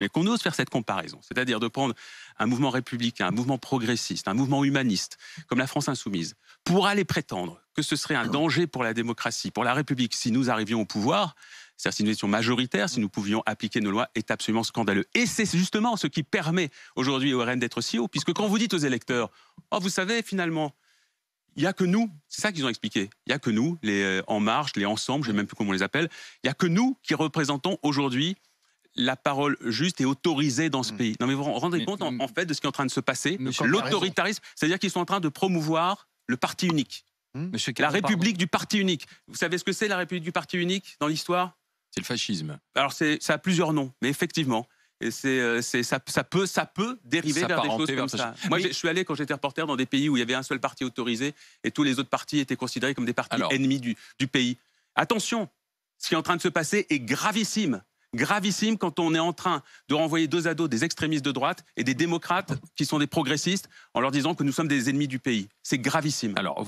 mais qu'on ose faire cette comparaison, c'est-à-dire de prendre un mouvement républicain, un mouvement progressiste, un mouvement humaniste, comme la France insoumise, pour aller prétendre que ce serait un ah. danger pour la démocratie, pour la République, si nous arrivions au pouvoir, c'est-à-dire si nous étions majoritaires, si nous pouvions appliquer nos lois, est absolument scandaleux. Et c'est justement ce qui permet aujourd'hui aux RN d'être si haut, puisque quand vous dites aux électeurs, oh, vous savez, finalement, il n'y a que nous, c'est ça qu'ils ont expliqué, il n'y a que nous, les euh, En Marche, les Ensemble, je ne sais même plus comment on les appelle, il n'y a que nous qui représentons aujourd'hui la parole juste est autorisée dans ce mm. pays. Non mais vous vous rendez compte mm. en, fait de ce qui est en train de se passer L'autoritarisme, c'est-à-dire qu'ils sont en train de promouvoir le parti unique. Mm. la République du parti unique. Vous savez ce que c'est la République du parti unique dans l'histoire C'est le fascisme. Alors ça a plusieurs noms, mais effectivement. Et euh, c'est, ça, ça, peut, ça peut dériver vers des choses comme ça. Moi, je suis allé quand j'étais reporter dans des pays où il y avait un seul parti autorisé et tous les autres partis étaient considérés comme des partis ennemis du, du pays. Attention, ce qui est en train de se passer est gravissime gravissime quand on est en train de renvoyer deux à des extrémistes de droite et des démocrates qui sont des progressistes en leur disant que nous sommes des ennemis du pays. C'est gravissime. Alors,